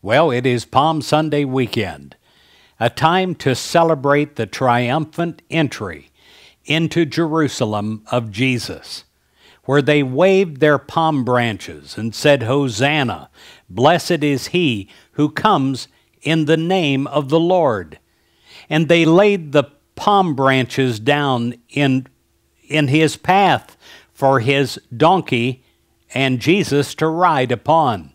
Well, it is Palm Sunday weekend, a time to celebrate the triumphant entry into Jerusalem of Jesus, where they waved their palm branches and said, Hosanna, blessed is he who comes in the name of the Lord. And they laid the palm branches down in, in his path for his donkey and Jesus to ride upon.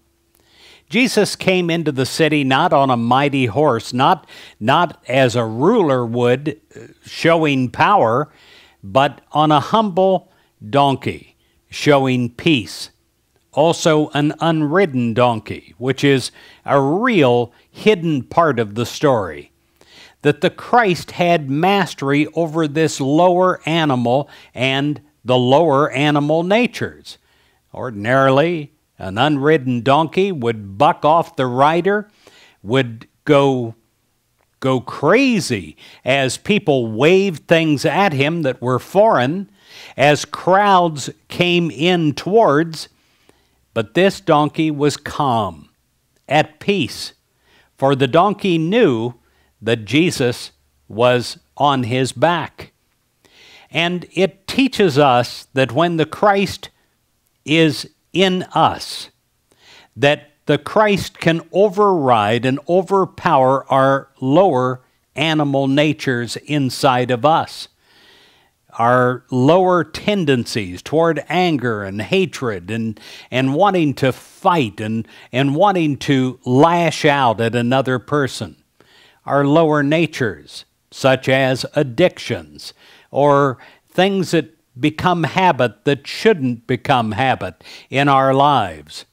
Jesus came into the city not on a mighty horse, not, not as a ruler would, uh, showing power, but on a humble donkey, showing peace. Also, an unridden donkey, which is a real hidden part of the story. That the Christ had mastery over this lower animal and the lower animal natures. Ordinarily, an unridden donkey would buck off the rider, would go go crazy as people waved things at him that were foreign, as crowds came in towards. But this donkey was calm, at peace, for the donkey knew that Jesus was on his back. And it teaches us that when the Christ is in us that the Christ can override and overpower our lower animal natures inside of us. Our lower tendencies toward anger and hatred and, and wanting to fight and, and wanting to lash out at another person. Our lower natures, such as addictions or things that become habit that shouldn't become habit in our lives.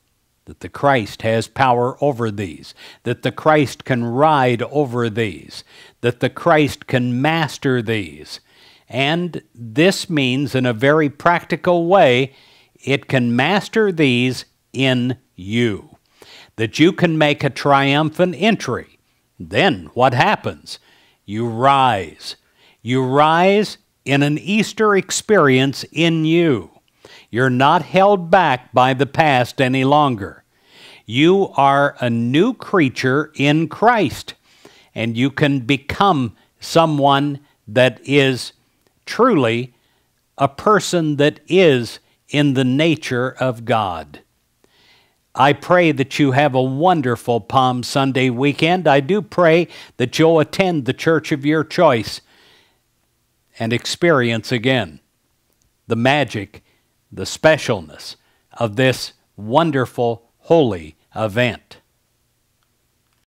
That the Christ has power over these, that the Christ can ride over these, that the Christ can master these. And this means, in a very practical way, it can master these in you. That you can make a triumphant entry. Then what happens? You rise. You rise in an Easter experience in you. You're not held back by the past any longer. You are a new creature in Christ, and you can become someone that is truly a person that is in the nature of God. I pray that you have a wonderful Palm Sunday weekend. I do pray that you'll attend the church of your choice and experience again the magic, the specialness of this wonderful, holy event.